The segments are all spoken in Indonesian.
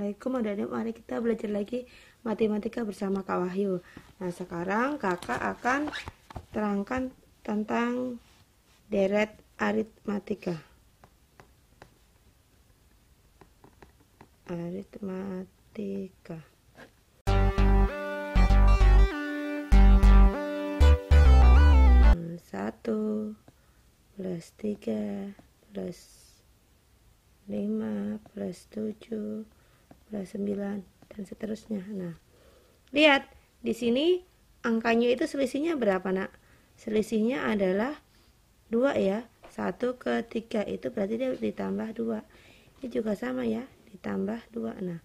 Assalamualaikum adik-adik, mari kita belajar lagi matematika bersama Kak Wahyu Nah sekarang kakak akan terangkan tentang deret aritmatika Aritmatika Satu plus tiga plus lima plus tujuh 29 dan seterusnya. Nah, lihat di sini angkanya itu selisihnya berapa, Nak? Selisihnya adalah 2 ya. 1 ke 3 itu berarti dia ditambah 2. Ini juga sama ya, ditambah 2. Nah,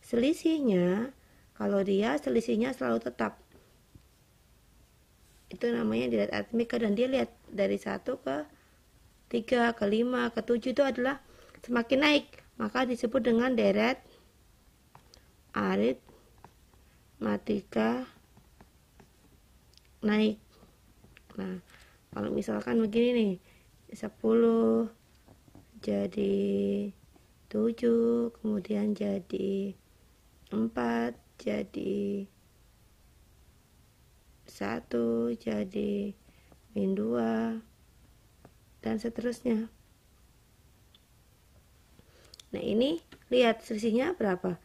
selisihnya kalau dia selisihnya selalu tetap itu namanya dilihat aritmika dan dia lihat dari 1 ke 3 ke 5 ke 7 itu adalah semakin naik maka disebut dengan deret aritmatika naik nah kalau misalkan begini nih 10 jadi 7 kemudian jadi 4 jadi 1 jadi min 2 dan seterusnya nah ini lihat selisihnya berapa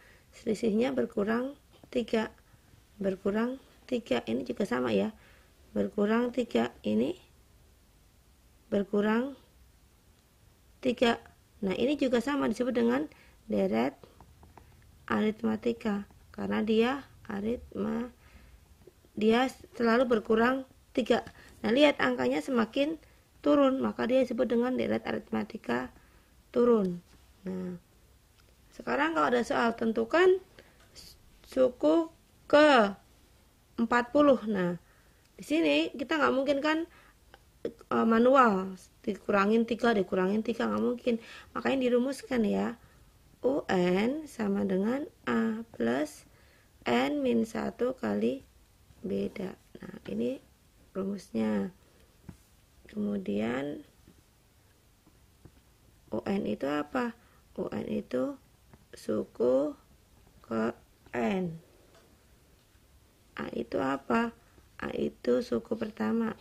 selisihnya berkurang 3 berkurang 3 ini juga sama ya berkurang 3 ini berkurang 3 nah ini juga sama disebut dengan deret aritmatika karena dia aritma dia selalu berkurang 3 nah lihat angkanya semakin turun maka dia disebut dengan deret aritmatika turun nah sekarang kalau ada soal tentukan suku ke 40. Nah, di sini kita nggak mungkin kan eh, manual dikurangin 3 dikurangin 3 nggak mungkin. Makanya dirumuskan ya. UN sama dengan A plus N min 1 kali beda. Nah, ini rumusnya. Kemudian UN itu apa? UN itu suku ke N. A itu apa? A itu suku pertama.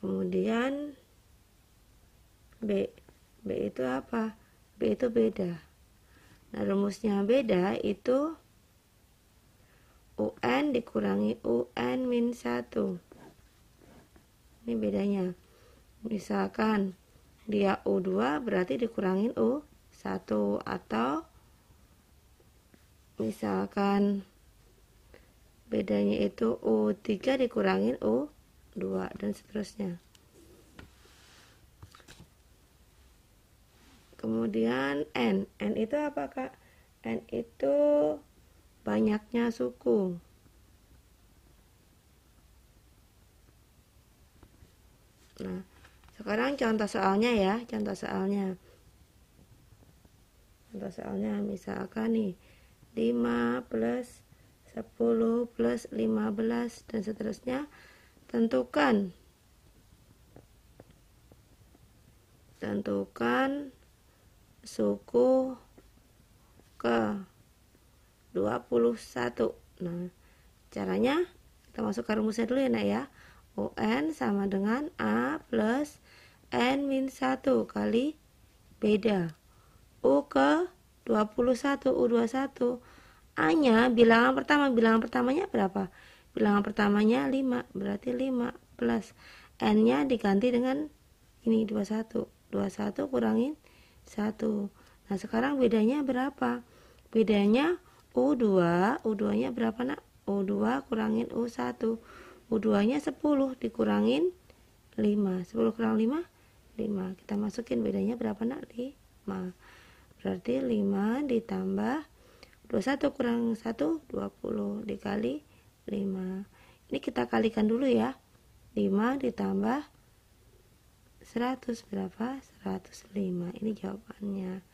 Kemudian B. B itu apa? B itu beda. Nah, rumusnya beda itu UN dikurangi UN min 1. Ini bedanya. Misalkan dia U2 berarti dikurangin U1 atau misalkan bedanya itu U3 dikurangin U2 dan seterusnya kemudian N N itu apa kak? N itu banyaknya suku nah sekarang contoh soalnya ya, contoh soalnya. Contoh soalnya misalkan nih 5 plus 10 plus 15 dan seterusnya tentukan tentukan suku ke 21 nah caranya kita masuk ke rumusnya dulu ya nak ya UN sama dengan A plus N min 1 kali beda. U ke 21, U21. A-nya bilangan pertama, bilangan pertamanya berapa? Bilangan pertamanya 5, berarti 5 plus N-nya diganti dengan ini 21. 21 kurangin 1. Nah, sekarang bedanya berapa? Bedanya U2, U2-nya berapa, Nak? U2 kurangin U1. U2-nya 10 dikurangin 5. 10 kurang 5 5. Kita masukin bedanya berapa nak? 5. Berarti 5 ditambah 21 kurang 1 20 dikali 5. Ini kita kalikan dulu ya. 5 ditambah 100 berapa? 105. Ini jawabannya.